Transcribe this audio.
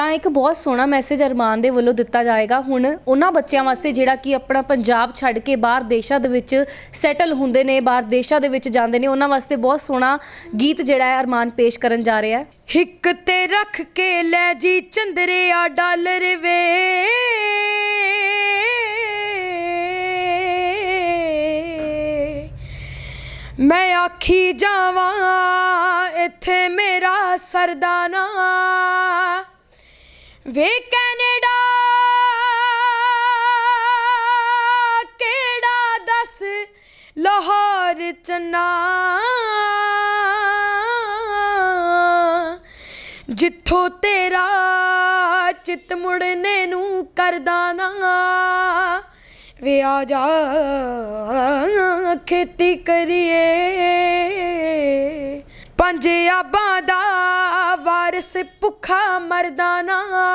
ਤਾਂ ਇੱਕ ਬਹੁਤ ਸੋਹਣਾ ਮੈਸੇਜ ਅਰਮਾਨ ਦੇ ਵੱਲੋਂ ਦਿੱਤਾ ਜਾਏਗਾ ਹੁਣ ਉਹਨਾਂ ਬੱਚਿਆਂ ਵਾਸਤੇ ਜਿਹੜਾ ਕਿ ਆਪਣਾ ਪੰਜਾਬ ਛੱਡ ਕੇ ਬਾਹਰ ਦੇਸ਼ਾਂ ਦੇ ਵਿੱਚ ਸੈਟਲ ਹੁੰਦੇ ਨੇ ਬਾਹਰ ਦੇਸ਼ਾਂ ਦੇ ਵਿੱਚ ਜਾਂਦੇ ਨੇ ਉਹਨਾਂ ਵਾਸਤੇ ਬਹੁਤ ਸੋਹਣਾ ਗੀਤ ਜਿਹੜਾ ਹੈ ਅਰਮਾਨ ਪੇਸ਼ ਕਰਨ ਜਾ ਰਿਹਾ ਹੈ ਹਿੱਕ ਤੇ ਰੱਖ ਕੇ ਲੈ ਜੀ ਚੰਦਰਿਆ ਡਾਲਰ ਵੇ ਮੈਂ ਆਖੀ ਜਾਵਾਂ ਇੱਥੇ ਮੇਰਾ ਸਰਦਾਨਾ ਵੇ ਕੈਨੇਡਾ ਕਿਹੜਾ ਦੱਸ ਲਾਹੌਰ ਚਨਾ ਜਿੱਥੋਂ ਤੇਰਾ ਚਿੱਤ ਮੁੜਨੇ ਨੂੰ ਕਰਦਾ ਨਾ ਵੇ ਆ ਜਾ ਖੇਤੀ ਕਰੀਏ ਪੰਜ ਆਬਾਂ ਦਾ ਵਾਰਿਸ ਭੁੱਖਾ ਮਰਦਾ ਨਾ